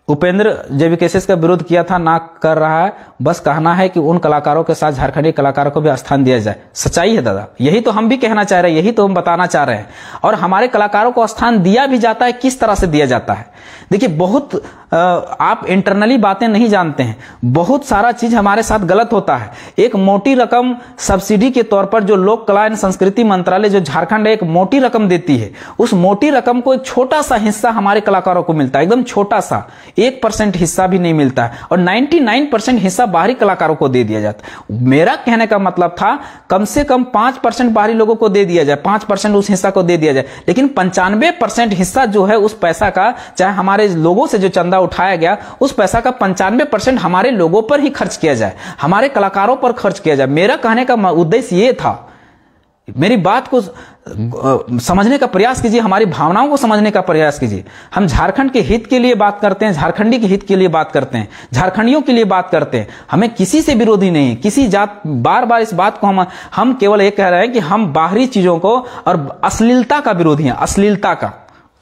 उपेंद्र जब केसेस का विरोध किया था ना कर रहा है बस कहना है कि उन कलाकारों के साथ झारखंडी कलाकारों को भी स्थान दिया जाए सच्चाई है दादा यही तो हम भी कहना चाह रहे हैं यही तो हम बताना चाह रहे हैं और हमारे कलाकारों को स्थान दिया भी जाता है किस तरह से दिया जाता है देखिए बहुत आप इंटरनली बातें नहीं जानते हैं बहुत सारा चीज हमारे साथ गलत होता है एक मोटी रकम सब्सिडी के तौर पर जो लोक कला एवं संस्कृति मंत्रालय जो झारखंड है एक मोटी रकम देती है उस मोटी रकम को एक छोटा सा हिस्सा हमारे कलाकारों को मिलता है एकदम छोटा सा एक परसेंट हिस्सा भी नहीं मिलता है और नाइन्टी नाइन परसेंट हिस्सा बाहरी कलाकारों को दे दिया जाता है मेरा कहने का मतलब था कम से कम पांच परसेंट बाहरी लोगों को दे दिया जाए पांच परसेंट उस हिस्सा को दे दिया जाए लेकिन पंचानवे परसेंट हिस्सा जो है उस पैसा का चाहे हमारे हमारे लोगों से जो चंदा उठाया गया उस पैसा का पंचानवे परसेंट हमारे लोगों पर ही खर्च किया जाए हमारे कलाकारों पर खर्च किया जाए मेरा कहने का उद्देश्य ये था मेरी बात को समझने का प्रयास कीजिए हमारी भावनाओं को समझने का प्रयास कीजिए हम झारखंड के हित के लिए बात करते हैं झारखंडी के हित के लिए बात करते हैं झारखंडियों के लिए बात करते हैं हमें किसी से विरोधी नहीं किसी जात बार बार इस बात को हम हम केवल ये कह रहे हैं कि हम बाहरी चीजों को और अश्लीलता का विरोधी है अश्लीलता का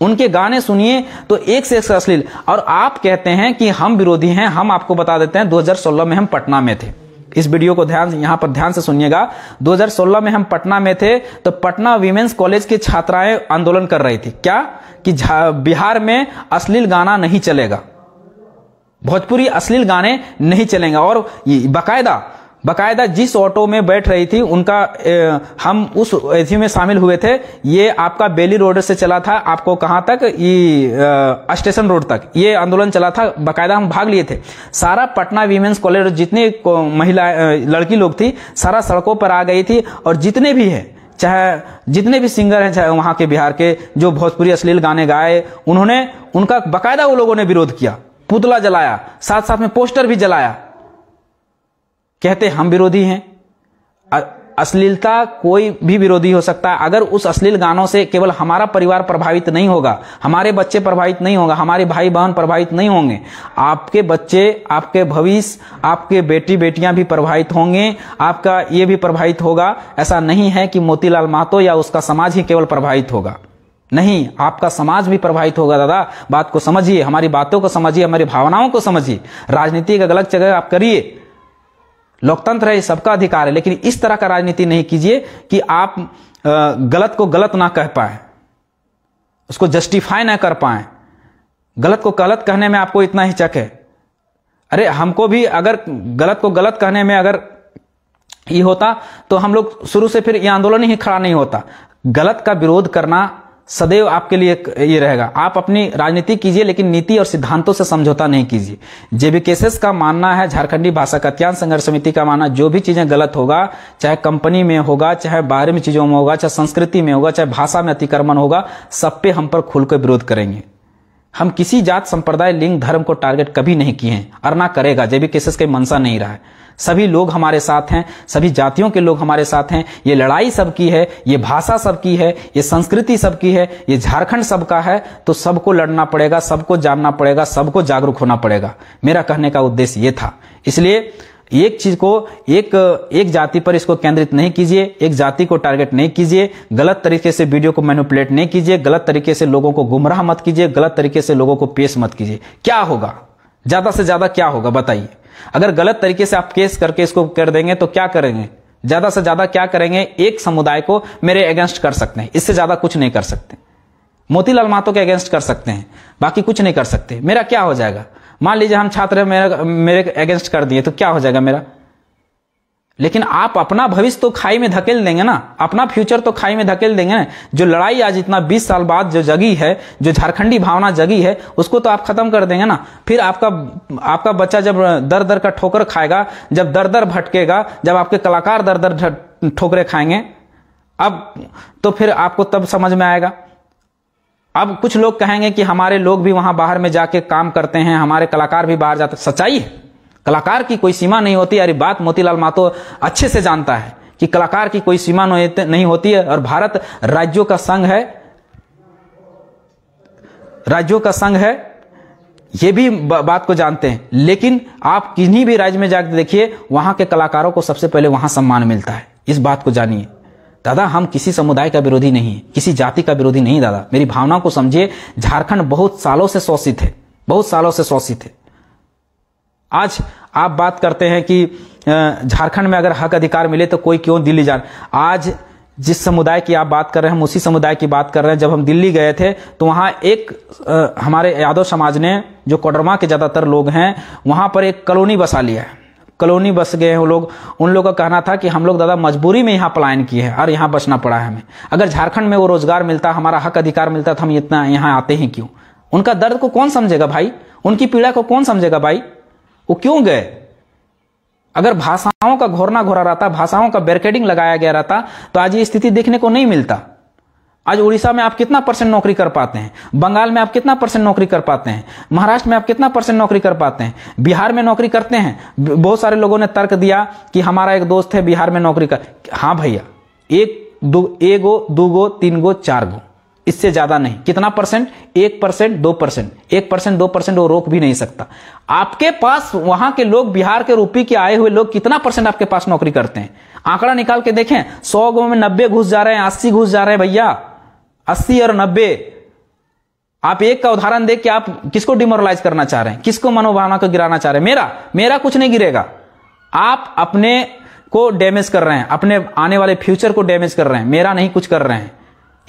उनके गाने सुनिए तो एक से एक से अश्लील और आप कहते हैं कि हम विरोधी हैं हम आपको बता देते हैं 2016 में हम पटना में थे इस वीडियो को ध्यान यहां पर ध्यान से सुनिएगा 2016 में हम पटना में थे तो पटना वीमेंस कॉलेज की छात्राएं आंदोलन कर रही थी क्या कि बिहार में अश्लील गाना नहीं चलेगा भोजपुरी अश्लील गाने नहीं चलेंगे और बाकायदा बकायदा जिस ऑटो में बैठ रही थी उनका ए, हम उस एसी में शामिल हुए थे ये आपका बेली रोड से चला था आपको कहाँ तक ये स्टेशन रोड तक ये आंदोलन चला था बकायदा हम भाग लिए थे सारा पटना वीमेंस कॉलेज जितने महिला लड़की लोग थी सारा सड़कों पर आ गई थी और जितने भी हैं चाहे जितने भी सिंगर हैं चाहे वहां के बिहार के जो भोजपुरी अश्लील गाने गाए उन्होंने उनका बकायदा वो लोगों ने विरोध किया पुतला जलाया साथ साथ में पोस्टर भी जलाया कहते हम विरोधी हैं अश्लीलता कोई भी विरोधी हो सकता है अगर उस अश्लील गानों से केवल हमारा परिवार प्रभावित नहीं होगा हमारे बच्चे प्रभावित नहीं होगा हमारे भाई बहन प्रभावित नहीं होंगे आपके बच्चे आपके भविष्य आपके बेटी बेटियां भी प्रभावित होंगे आपका ये भी प्रभावित होगा ऐसा नहीं है कि मोतीलाल महतो या उसका समाज ही केवल प्रभावित होगा नहीं आपका समाज भी प्रभावित होगा दादा बात को समझिए हमारी बातों को समझिए हमारी भावनाओं को समझिए राजनीति एक अलग जगह आप करिए लोकतंत्र है सबका अधिकार है लेकिन इस तरह का राजनीति नहीं कीजिए कि आप गलत को गलत ना कह पाए उसको जस्टिफाई ना कर पाए गलत को गलत कहने में आपको इतना ही चक है अरे हमको भी अगर गलत को गलत कहने में अगर ये होता तो हम लोग शुरू से फिर ये आंदोलन ही खड़ा नहीं होता गलत का विरोध करना सदैव आपके लिए ये रहेगा आप अपनी राजनीति कीजिए लेकिन नीति और सिद्धांतों से समझौता नहीं कीजिए जेबी केसेस का मानना है झारखंडी भाषा कत्यान संघर्ष समिति का मानना जो भी चीजें गलत होगा चाहे कंपनी में होगा चाहे बाहर में चीजों में होगा चाहे संस्कृति में होगा चाहे भाषा में अतिक्रमण होगा सब पे हम पर खुलकर विरोध करेंगे हम किसी जात संप्रदाय लिंग धर्म को टारगेट कभी नहीं किए हैं और ना करेगा जब भी केसेस के मनसा नहीं रहा है सभी लोग हमारे साथ हैं सभी जातियों के लोग हमारे साथ हैं ये लड़ाई सबकी है ये भाषा सबकी है ये संस्कृति सबकी है ये झारखंड सबका है तो सबको लड़ना पड़ेगा सबको जानना पड़ेगा सबको जागरूक होना पड़ेगा मेरा कहने का उद्देश्य ये था इसलिए एक चीज को एक एक जाति पर इसको केंद्रित नहीं कीजिए एक जाति को टारगेट नहीं कीजिए गलत तरीके से वीडियो को मैनुपलेट नहीं कीजिए गलत तरीके से लोगों को गुमराह मत कीजिए गलत तरीके से लोगों को पेश मत कीजिए क्या होगा ज्यादा से ज्यादा क्या होगा बताइए अगर गलत तरीके से आप केस करके इसको कर देंगे तो क्या करेंगे ज्यादा से ज्यादा क्या करेंगे एक समुदाय को मेरे अगेंस्ट कर सकते हैं इससे ज्यादा कुछ नहीं कर सकते मोतीलाल महतो के अगेंस्ट कर सकते हैं बाकी कुछ नहीं कर सकते मेरा क्या हो जाएगा मान लीजिए हम छात्र मेरे, मेरे अगेंस्ट कर दिए तो क्या हो जाएगा मेरा लेकिन आप अपना भविष्य तो खाई में धकेल देंगे ना अपना फ्यूचर तो खाई में धकेल देंगे ना जो लड़ाई आज इतना 20 साल बाद जो जगी है जो झारखंडी भावना जगी है उसको तो आप खत्म कर देंगे ना फिर आपका आपका बच्चा जब दर दर का ठोकर खाएगा जब दर दर भटकेगा जब आपके कलाकार दर दर ठोकरे खाएंगे अब तो फिर आपको तब समझ में आएगा अब कुछ लोग कहेंगे कि हमारे लोग भी वहां बाहर में जाके काम करते हैं हमारे कलाकार भी बाहर जाते सच्चाई है कलाकार की कोई सीमा नहीं होती अरे बात मोतीलाल मातो अच्छे से जानता है कि कलाकार की कोई सीमा नहीं होती है और भारत राज्यों का संघ है राज्यों का संघ है ये भी बात को जानते हैं लेकिन आप किन्हीं भी राज्य में जाकर देखिए वहां के कलाकारों को सबसे पहले वहां सम्मान मिलता है इस बात को जानिए दादा हम किसी समुदाय का विरोधी नहीं है किसी जाति का विरोधी नहीं दादा मेरी भावना को समझिए झारखंड बहुत सालों से शोषित है बहुत सालों से शोषित है आज आप बात करते हैं कि झारखंड में अगर हक अधिकार मिले तो कोई क्यों दिल्ली जा आज जिस समुदाय की आप बात कर रहे हैं हम उसी समुदाय की बात कर रहे हैं जब हम दिल्ली गए थे तो वहां एक आ, हमारे यादव समाज ने जो कोडरमा के ज़्यादातर लोग हैं वहां पर एक कॉलोनी बसा लिया है कॉलोनी बस गए हैं लोग उन लोगों का कहना था कि हम लोग दादा मजबूरी में यहाँ पलायन किए हैं और यहाँ बसना पड़ा है हमें अगर झारखंड में वो रोजगार मिलता हमारा हक अधिकार मिलता तो हम इतना यहाँ आते हैं क्यों उनका दर्द को कौन समझेगा भाई उनकी पीड़ा को कौन समझेगा भाई वो क्यों गए अगर भाषाओं का घोरना घोरा रहता भाषाओं का बैरिकेडिंग लगाया गया रहता तो आज ये स्थिति देखने को नहीं मिलता आज उड़ीसा में आप कितना परसेंट नौकरी कर पाते हैं बंगाल में आप कितना परसेंट नौकरी कर पाते हैं महाराष्ट्र में आप कितना परसेंट नौकरी कर पाते हैं बिहार में नौकरी करते हैं बहुत सारे लोगों ने तर्क दिया कि हमारा एक दोस्त है बिहार में नौकरी कर हाँ भैया एक दो गो दो गो तीन गो चार गो इससे ज्यादा नहीं कितना परसेंट एक परसेंट दो परसेंट एक परसेंट दो परसेंट वो रोक भी नहीं सकता आपके पास वहां के लोग बिहार के रूपी के आए हुए लोग कितना परसेंट आपके पास नौकरी करते हैं आंकड़ा निकाल के देखें सौ गो में नब्बे घुस जा रहे हैं अस्सी घुस जा रहे हैं भैया अस्सी और नब्बे आप एक का उदाहरण देख के आप किसको डिमोरलाइज करना चाह रहे हैं किसको मनोभावना को गिराना चाह रहे हैं मेरा मेरा कुछ नहीं गिरेगा आप अपने को डैमेज कर रहे हैं अपने आने वाले फ्यूचर को डैमेज कर रहे हैं मेरा नहीं कुछ कर रहे हैं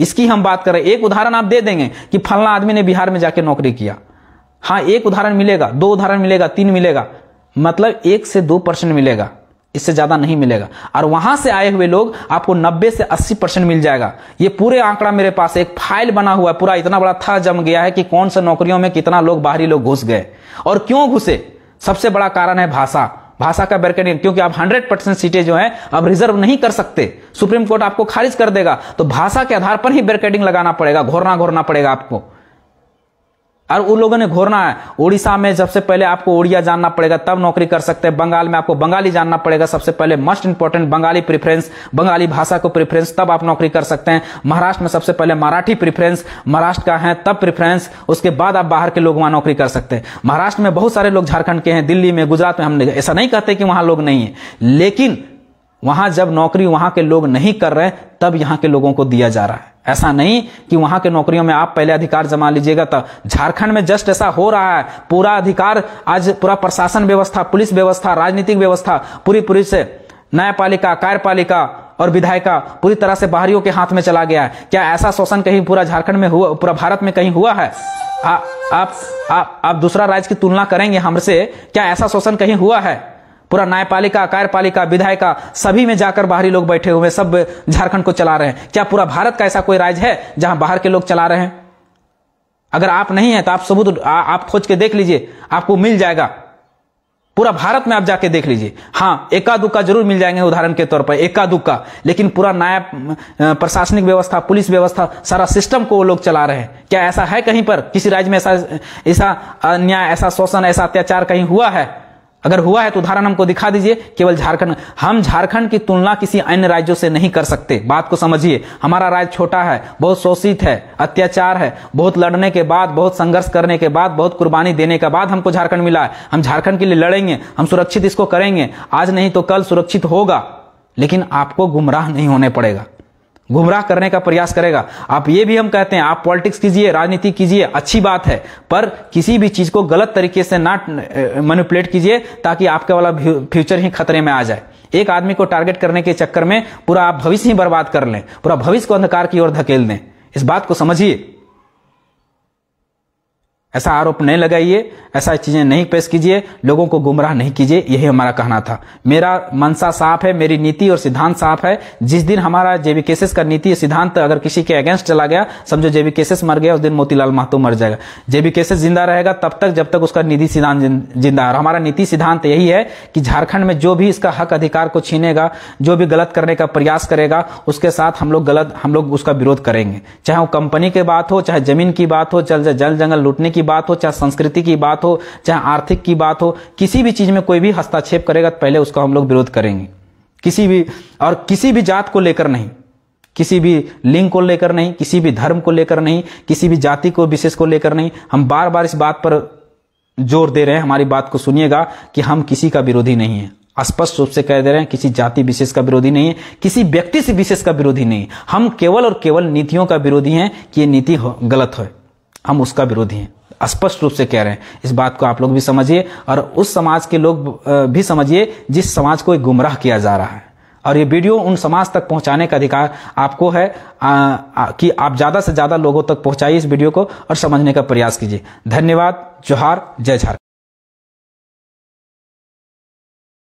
इसकी हम बात कर रहे हैं एक उदाहरण आप दे देंगे कि फलना आदमी ने बिहार में जाके नौकरी किया हाँ एक उदाहरण मिलेगा दो उदाहरण मिलेगा तीन मिलेगा मतलब एक से दो परसेंट मिलेगा इससे ज़्यादा नहीं मिलेगा और वहां से आए हुए लोग आपको 90 से 80 परसेंट मिल जाएगा ये पूरे आंकड़ा मेरे पास एक फाइल बना हुआ है पूरा इतना बड़ा था जम गया है कि कौन से नौकरियों में कितना लोग बाहरी लोग घुस गए और क्यों घुसे सबसे बड़ा कारण है भाषा भाषा का बैरकेडिंग क्योंकि आप 100 परसेंट सीटें जो है अब रिजर्व नहीं कर सकते सुप्रीम कोर्ट आपको खारिज कर देगा तो भाषा के आधार पर ही बैरकेडिंग लगाना पड़ेगा घोरना घोरना पड़ेगा आपको और उन लोगों ने घोरना है उड़ीसा में सबसे पहले आपको उड़िया जानना पड़ेगा तब नौकरी कर सकते हैं बंगाल में आपको बंगाली जानना पड़ेगा सबसे पहले most important Bengali preference Bengali भाषा को प्रेफरेंस तब आप नौकरी कर सकते हैं महाराष्ट्र में सबसे पहले मराठी प्रिफरेंस महाराष्ट्र का है तब प्रेफरेंस उसके बाद आप बाहर के लोग वहां नौकरी कर सकते हैं महाराष्ट्र में बहुत सारे लोग झारखंड के हैं दिल्ली में गुजरात में हम ऐसा नहीं कहते कि वहां लोग नहीं है लेकिन वहां जब नौकरी वहां के लोग नहीं कर रहे तब यहां के लोगों को दिया जा रहा है ऐसा नहीं कि वहां के नौकरियों में आप पहले अधिकार जमा लीजिएगा तब झारखंड में जस्ट ऐसा हो रहा है पूरा अधिकार आज पूरा प्रशासन व्यवस्था पुलिस व्यवस्था राजनीतिक व्यवस्था पूरी पूरी से न्यायपालिका कार्यपालिका और विधायिका पूरी तरह से बाहरियों के हाथ में चला गया है क्या ऐसा शोषण कहीं पूरा झारखंड में हुआ पूरा भारत में कहीं हुआ है आप आप आप दूसरा राज्य की तुलना करेंगे हमसे क्या ऐसा शोषण कहीं हुआ है पूरा न्यायपालिका कार्यपालिका विधायिका सभी में जाकर बाहरी लोग बैठे हुए सब झारखंड को चला रहे हैं क्या पूरा भारत का ऐसा कोई राज्य है जहां बाहर के लोग चला रहे हैं अगर आप नहीं है तो आप सबूत आप खोज के देख लीजिए आपको मिल जाएगा पूरा भारत में आप जाके देख लीजिए हाँ एका दुक्का जरूर मिल जाएंगे उदाहरण के तौर पर एका दुक्का लेकिन पूरा नया प्रशासनिक व्यवस्था पुलिस व्यवस्था सारा सिस्टम को वो लोग चला रहे हैं क्या ऐसा है कहीं पर किसी राज्य में ऐसा ऐसा अन्याय ऐसा शोषण ऐसा अत्याचार कहीं हुआ है अगर हुआ है तो उदाहरण हमको दिखा दीजिए केवल झारखंड हम झारखंड की तुलना किसी अन्य राज्यों से नहीं कर सकते बात को समझिए हमारा राज्य छोटा है बहुत शोषित है अत्याचार है बहुत लड़ने के बाद बहुत संघर्ष करने के बाद बहुत कुर्बानी देने के बाद हमको झारखंड मिला है हम झारखंड के लिए लड़ेंगे हम सुरक्षित इसको करेंगे आज नहीं तो कल सुरक्षित होगा लेकिन आपको गुमराह नहीं होने पड़ेगा गुमराह करने का प्रयास करेगा आप ये भी हम कहते हैं आप पॉलिटिक्स कीजिए राजनीति कीजिए अच्छी बात है पर किसी भी चीज को गलत तरीके से ना मैनिपुलेट कीजिए ताकि आपका वाला फ्यूचर ही खतरे में आ जाए एक आदमी को टारगेट करने के चक्कर में पूरा आप भविष्य ही बर्बाद कर लें पूरा भविष्य को अंधकार की ओर धकेल दें इस बात को समझिए ऐसा आरोप नहीं लगाइए ऐसा चीज़ें नहीं पेश कीजिए लोगों को गुमराह नहीं कीजिए यही हमारा कहना था मेरा मनसा साफ है मेरी नीति और सिद्धांत साफ है जिस दिन हमारा जेबी केसेस का नीति सिद्धांत अगर किसी के अगेंस्ट चला गया समझो जेबी केसेस मर गया उस दिन मोतीलाल महतो मर जाएगा जेबी केसेस जिंदा रहेगा तब तक जब तक उसका नीति सिद्धांत जिंदा और हमारा नीति सिद्धांत यही है कि झारखंड में जो भी इसका हक अधिकार को छीनेगा जो भी गलत करने का प्रयास करेगा उसके साथ हम लोग गलत हम लोग उसका विरोध करेंगे चाहे वो कंपनी की बात हो चाहे जमीन की बात हो चाहे जल जंगल लूटने की की बात हो चाहे संस्कृति की बात हो चाहे आर्थिक की बात हो किसी भी चीज़ में कोई भी हस्तक्षेप करेगा तो पहले उसका हम लोग विरोध करेंगे किसी भी और किसी भी जात को लेकर नहीं किसी भी लिंग को लेकर नहीं किसी भी धर्म को लेकर नहीं किसी भी जाति को विशेष को लेकर नहीं हम बार बार इस बात पर जोर दे रहे हैं हमारी बात को सुनिएगा कि हम किसी का विरोधी नहीं है स्पष्ट रूप से कह दे रहे हैं किसी जाति विशेष का विरोधी नहीं है किसी व्यक्ति से विशेष का विरोधी नहीं हम केवल और केवल नीतियों का विरोधी हैं कि ये नीति गलत है हम उसका विरोधी हैं स्पष्ट रूप से कह रहे हैं इस बात को आप लोग भी समझिए और उस समाज के लोग भी समझिए जिस समाज को गुमराह किया जा रहा है और ये वीडियो उन समाज तक पहुंचाने का अधिकार आपको है आ, आ, कि आप ज़्यादा से ज़्यादा लोगों तक पहुंचाइए इस वीडियो को और समझने का प्रयास कीजिए धन्यवाद जोहार जय झार